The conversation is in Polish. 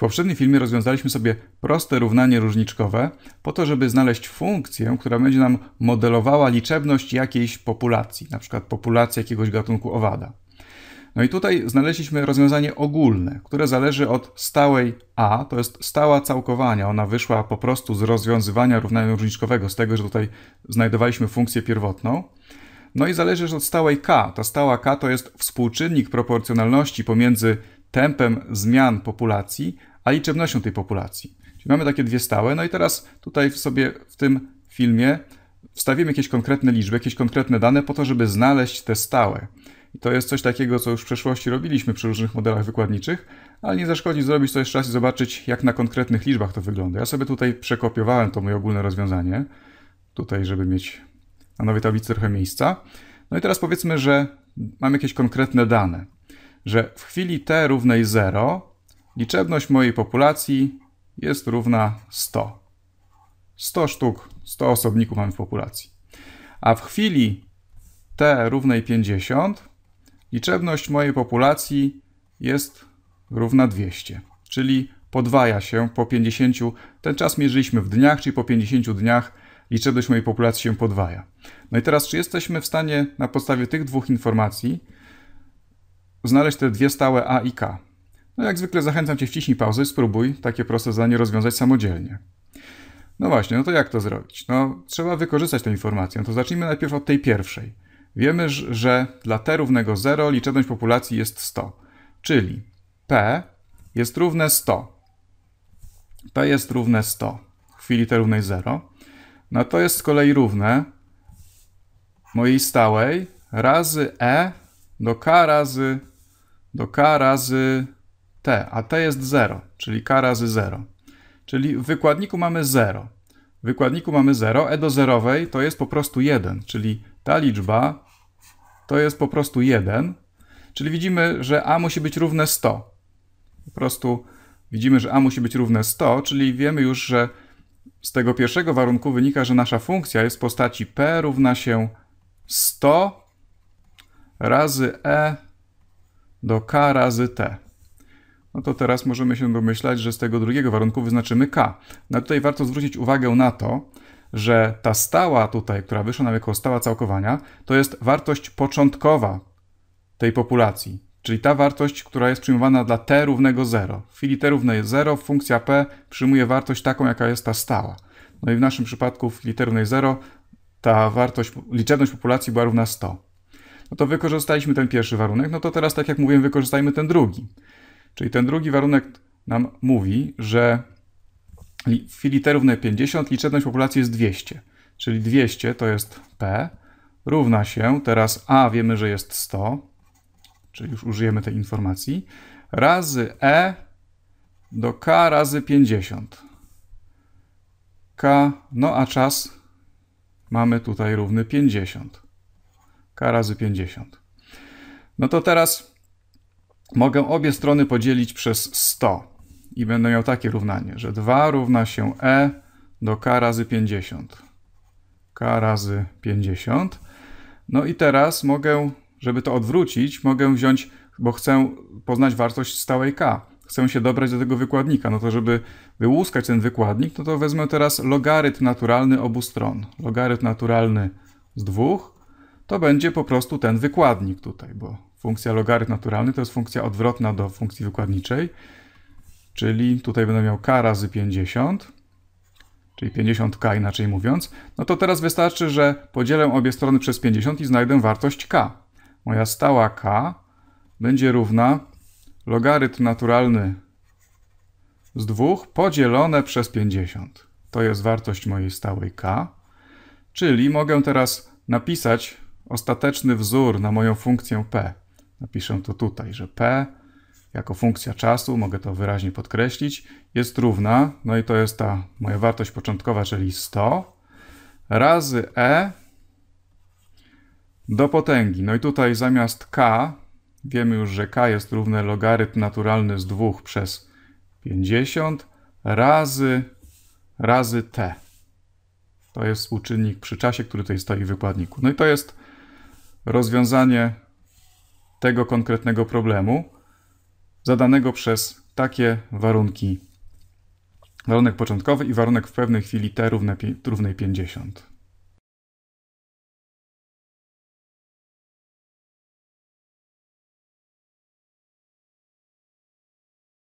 W poprzednim filmie rozwiązaliśmy sobie proste równanie różniczkowe po to, żeby znaleźć funkcję, która będzie nam modelowała liczebność jakiejś populacji, na przykład populacji jakiegoś gatunku owada. No i tutaj znaleźliśmy rozwiązanie ogólne, które zależy od stałej a, to jest stała całkowania. Ona wyszła po prostu z rozwiązywania równania różniczkowego, z tego, że tutaj znajdowaliśmy funkcję pierwotną. No i zależy też od stałej k. Ta stała k to jest współczynnik proporcjonalności pomiędzy tempem zmian populacji, a liczebnością tej populacji. Czyli mamy takie dwie stałe, no i teraz tutaj sobie w tym filmie wstawimy jakieś konkretne liczby, jakieś konkretne dane po to, żeby znaleźć te stałe. I to jest coś takiego, co już w przeszłości robiliśmy przy różnych modelach wykładniczych, ale nie zaszkodzi zrobić to jeszcze raz i zobaczyć, jak na konkretnych liczbach to wygląda. Ja sobie tutaj przekopiowałem to moje ogólne rozwiązanie, tutaj, żeby mieć na nowej tablicy trochę miejsca. No i teraz powiedzmy, że mam jakieś konkretne dane, że w chwili t równej 0 Liczebność mojej populacji jest równa 100. 100 sztuk, 100 osobników mamy w populacji. A w chwili t równej 50 liczebność mojej populacji jest równa 200, czyli podwaja się po 50. Ten czas mierzyliśmy w dniach, czyli po 50 dniach liczebność mojej populacji się podwaja. No i teraz, czy jesteśmy w stanie na podstawie tych dwóch informacji znaleźć te dwie stałe a i k? No jak zwykle zachęcam Cię, wciśnij pauzę i spróbuj takie proste zadanie rozwiązać samodzielnie. No właśnie, no to jak to zrobić? No, trzeba wykorzystać tę informację. No to zacznijmy najpierw od tej pierwszej. Wiemy, że dla t równego 0 liczebność populacji jest 100, czyli p jest równe 100. p jest równe 100 w chwili t równej 0. No to jest z kolei równe mojej stałej razy e do k razy do k razy t, a t jest 0, czyli k razy 0. Czyli w wykładniku mamy 0. W wykładniku mamy 0, e do zerowej to jest po prostu 1, czyli ta liczba to jest po prostu 1, czyli widzimy, że a musi być równe 100. Po prostu widzimy, że a musi być równe 100, czyli wiemy już, że z tego pierwszego warunku wynika, że nasza funkcja jest w postaci p równa się 100 razy e do k razy t no to teraz możemy się domyślać, że z tego drugiego warunku wyznaczymy k. No tutaj warto zwrócić uwagę na to, że ta stała tutaj, która wyszła nam jako stała całkowania, to jest wartość początkowa tej populacji, czyli ta wartość, która jest przyjmowana dla t równego 0. W chwili t równe 0 funkcja p przyjmuje wartość taką, jaka jest ta stała. No i w naszym przypadku w chwili t równej 0 ta wartość, liczebność populacji była równa 100. No to wykorzystaliśmy ten pierwszy warunek, no to teraz, tak jak mówiłem, wykorzystajmy ten drugi. Czyli ten drugi warunek nam mówi, że w chwili t równe 50 liczebność populacji jest 200. Czyli 200 to jest p równa się, teraz a wiemy, że jest 100, czyli już użyjemy tej informacji, razy e do k razy 50. k, no a czas mamy tutaj równy 50. k razy 50. No to teraz mogę obie strony podzielić przez 100 i będę miał takie równanie, że 2 równa się e do k razy 50. k razy 50. No i teraz mogę, żeby to odwrócić, mogę wziąć, bo chcę poznać wartość stałej k. Chcę się dobrać do tego wykładnika. No to żeby wyłuskać ten wykładnik, no to wezmę teraz logarytm naturalny obu stron. Logarytm naturalny z dwóch to będzie po prostu ten wykładnik tutaj, bo funkcja logarytm naturalny to jest funkcja odwrotna do funkcji wykładniczej, czyli tutaj będę miał k razy 50, czyli 50k inaczej mówiąc, no to teraz wystarczy, że podzielę obie strony przez 50 i znajdę wartość k. Moja stała k będzie równa logarytm naturalny z 2 podzielone przez 50. To jest wartość mojej stałej k, czyli mogę teraz napisać ostateczny wzór na moją funkcję p. Napiszę to tutaj, że p jako funkcja czasu, mogę to wyraźnie podkreślić, jest równa, no i to jest ta moja wartość początkowa, czyli 100, razy e do potęgi. No i tutaj zamiast k, wiemy już, że k jest równe logarytm naturalny z 2 przez 50 razy, razy t. To jest współczynnik przy czasie, który tutaj stoi w wykładniku. No i to jest rozwiązanie tego konkretnego problemu zadanego przez takie warunki. Warunek początkowy i warunek w pewnej chwili t równe, równej 50.